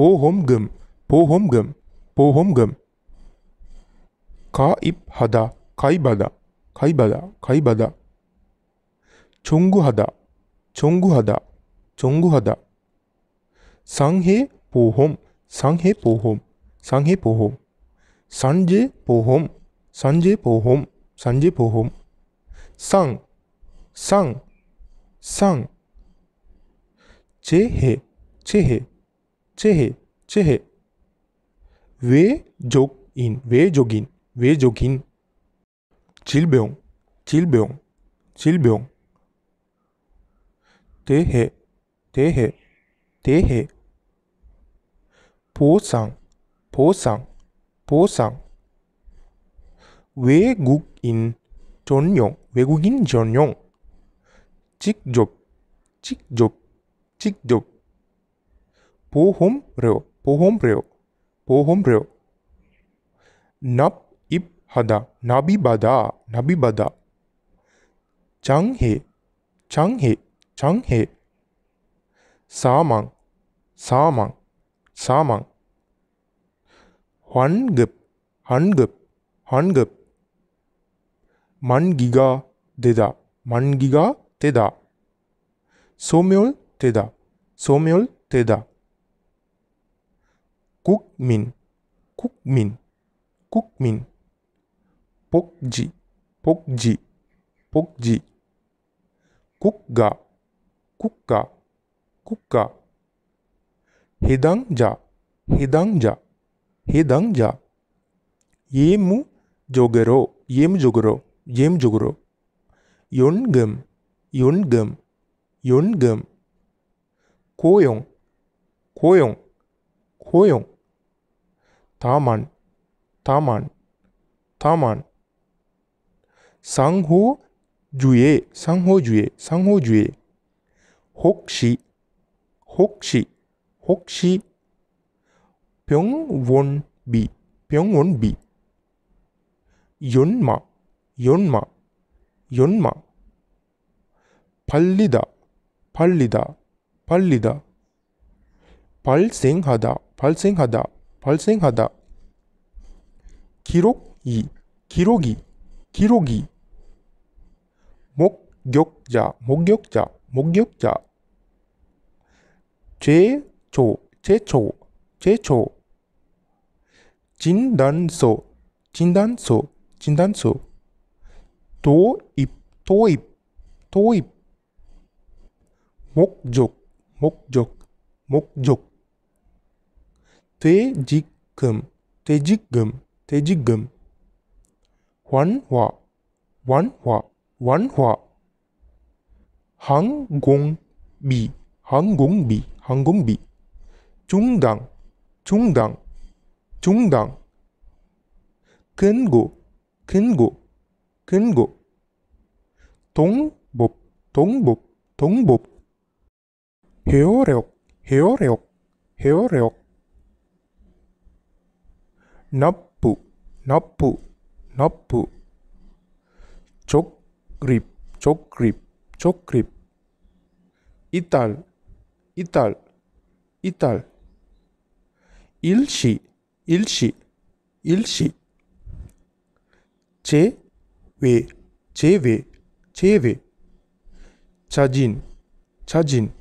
போஹொம்கும் போஹொம்கும் போஹொம்கும் கா இப் ஹதா கைபதா கைபதா கைபதா சொங்கு ஹதா சொங்கு ஹதா சொங்கு ஹதா சங்கே போஹோம் சங்கே போஹோம் சங்கே போஹோம் சஞ்சே போஹோம் சஞ்சே போஹோம் சஞ்சே போஹோம் சங் சங் சங் चेहे चेहे c 해 e 해 e 족인 e 족인 w 족인 질병, 질병, 질병. 대해, 대해, 대해. 보상, 보상, 보상. 외국인 전용, 외국인 전용. 직접, 직접, 직접. පෝහොම් පොහොම් ප්‍රයෝ පොහොම් ප්‍රයෝ නප් ඉප් හදා නබි බදා නබි බදා චංහේ චංහේ චංහේ සාමං සාමං සාමං හන්ගප් හන්ගප් හන්ගප් මන්ගිගා දෙදා මන්ගිගා තෙදා සෝමයොල් තෙදා සෝමයොල් තෙදා 국민, 국민, 국민. 복지, 복지, 복지. 국가, 국가, 국가. 해당자, 해당자, 해당자. 예무조으로 예무조으로 예무조으로 연금, 연금, 연금. 고용, 고용, 고용. 다만, 다만, 다만. 상호주의, 상호주의, 상호주의. 혹시, 혹시, 혹시. 병원비, 병원비. 연마, 연마, 연마. 발리다, 발리다, 발리다. 발생하다, 발생하다, 발생하다. 기록 이 기록이, 기록이. 목격자, 목격자, 목격자. 제조, 제초제초 진단서, 진단서, 진단서. 도입, 도입, 도입. 목적, 목적, 목적. 퇴직금, 퇴직금. 돼지금 환화 완화 완화 항공비 항공비 항공비 중당 중당 중당 근고 근고 근고 동법 동법 동법 효력 효력 효력 납 너프 너프 족립 족립 족립 이탈 이탈 이탈 일시 일시 일시 제외 제외 제외 자진 자진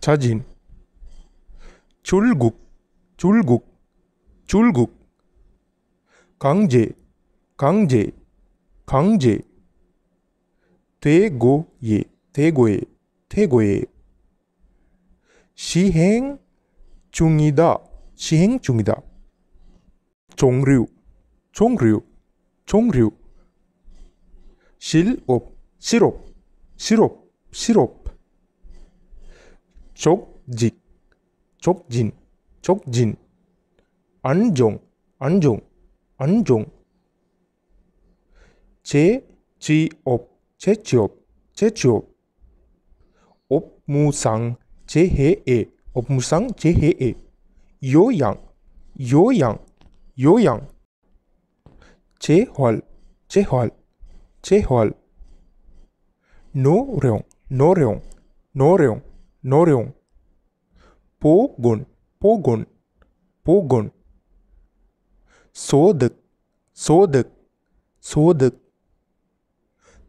자진 줄국 줄국 줄국 강제, 강제, 강제. 대고예, 대고예, 대고예. 시행 중이다, 시행 중이다. 종류, 종류, 종류. 실업, 실업, 실업, 실업. 족직, 족진, 족진. 안정, 안정. 안종 제지업 제지업 제지업 업무상 제해에 업무상 제해에 요양 요양 요양 재활 재활 재활 노령 노령 노령 노령 보군 보군 보군 소득, 소득, 소득.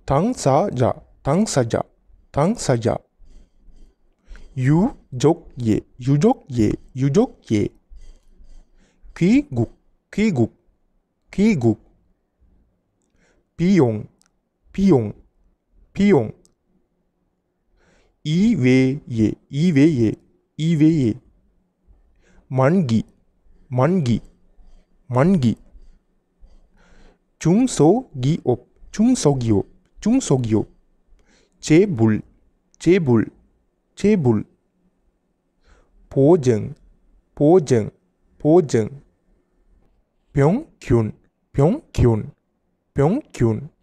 당사자, 당사자, 당사자. 유족예, 유족예, 유족예. 귀국, 귀국, 귀국. 비용, 비용, 비용. 이외예, 이외예, 이외예. 만기, 만기. 만기 중소기업 중소기업 중소기업 재불재불재불 보증 보증 보증 병균 병균 병균